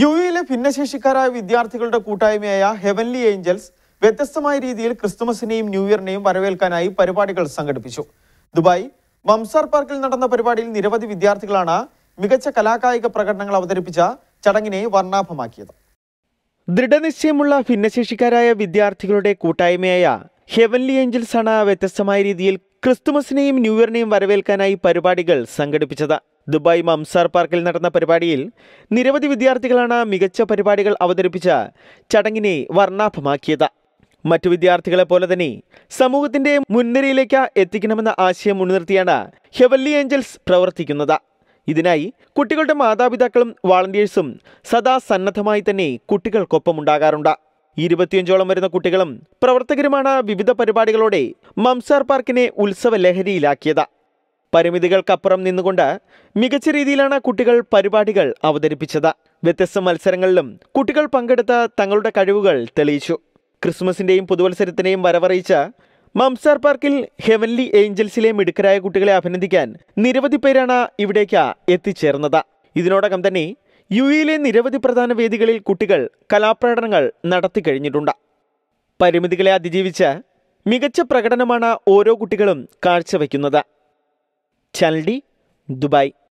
U യുയിലെ ഭിന്നശേഷിക്കാരായ വിദ്യാർത്ഥികളുടെ കൂട്ടായ്മയായ ഹെവൻലി ഏഞ്ചൽസ് വ്യത്യസ്തമായ രീതിയിൽ ക്രിസ്തുമസിനെയും ന്യൂ ഇയറിനെയും വരവേൽക്കാനായി പരിപാടികൾ സംഘടിപ്പിച്ചു ദുബായ് മംസാർ പാർക്കിൽ നടന്ന പരിപാടിയിൽ നിരവധി വിദ്യാർത്ഥികളാണ് മികച്ച കലാകായിക പ്രകടനങ്ങൾ അവതരിപ്പിച്ച ചടങ്ങിനെ വർണ്ണാഭമാക്കിയത് ദൃഢനിശ്ചയമുള്ള ഭിന്നശേഷിക്കാരായ വിദ്യാർത്ഥികളുടെ കൂട്ടായ്മയായ ഹെവൻലി ഏഞ്ചൽസാണ് വ്യത്യസ്തമായ രീതിയിൽ ക്രിസ്തുമസിനെയും ന്യൂ വരവേൽക്കാനായി പരിപാടികൾ സംഘടിപ്പിച്ചത് ദുബായ് മംസാർ പാർക്കിൽ നടന്ന പരിപാടിയിൽ നിരവധി വിദ്യാർത്ഥികളാണ് മികച്ച പരിപാടികൾ അവതരിപ്പിച്ച ചടങ്ങിനെ വർണ്ണാഭമാക്കിയത് മറ്റു വിദ്യാർത്ഥികളെ പോലെ തന്നെ സമൂഹത്തിന്റെ മുൻനിരയിലേക്ക് എത്തിക്കണമെന്ന ആശയം മുൻനിർത്തിയാണ് ഹെവൻലി ഏഞ്ചൽസ് പ്രവർത്തിക്കുന്നത് ഇതിനായി കുട്ടികളുടെ മാതാപിതാക്കളും വാളണ്ടിയേഴ്സും സദാ സന്നദ്ധമായി തന്നെ കുട്ടികൾക്കൊപ്പം ഇരുപത്തിയഞ്ചോളം വരുന്ന കുട്ടികളും പ്രവർത്തകരുമാണ് വിവിധ പരിപാടികളോടെ മംസാർ പാർക്കിനെ ഉത്സവ ലഹരിയിലാക്കിയത് പരിമിതികൾക്കപ്പുറം നിന്നുകൊണ്ട് മികച്ച രീതിയിലാണ് കുട്ടികൾ പരിപാടികൾ അവതരിപ്പിച്ചത് വ്യത്യസ്ത മത്സരങ്ങളിലും കുട്ടികൾ പങ്കെടുത്ത തങ്ങളുടെ കഴിവുകൾ തെളിയിച്ചു ക്രിസ്മസിന്റെയും പുതുവത്സരത്തിന്റെയും വരവറിയിച്ച മംസാർ പാർക്കിൽ ഹെവൻലി ഏഞ്ചൽസിലെ മിടുക്കരായ കുട്ടികളെ അഭിനന്ദിക്കാൻ നിരവധി പേരാണ് ഇവിടേക്ക് എത്തിച്ചേർന്നത് ഇതിനോടകം തന്നെ യു ഇയിലെ നിരവധി പ്രധാന വേദികളിൽ കുട്ടികൾ കലാപ്രകടനങ്ങൾ നടത്തിക്കഴിഞ്ഞിട്ടുണ്ട് പരിമിതികളെ അതിജീവിച്ച് മികച്ച പ്രകടനമാണ് ഓരോ കുട്ടികളും കാഴ്ചവെക്കുന്നത് ചൽഡി ദുബായ്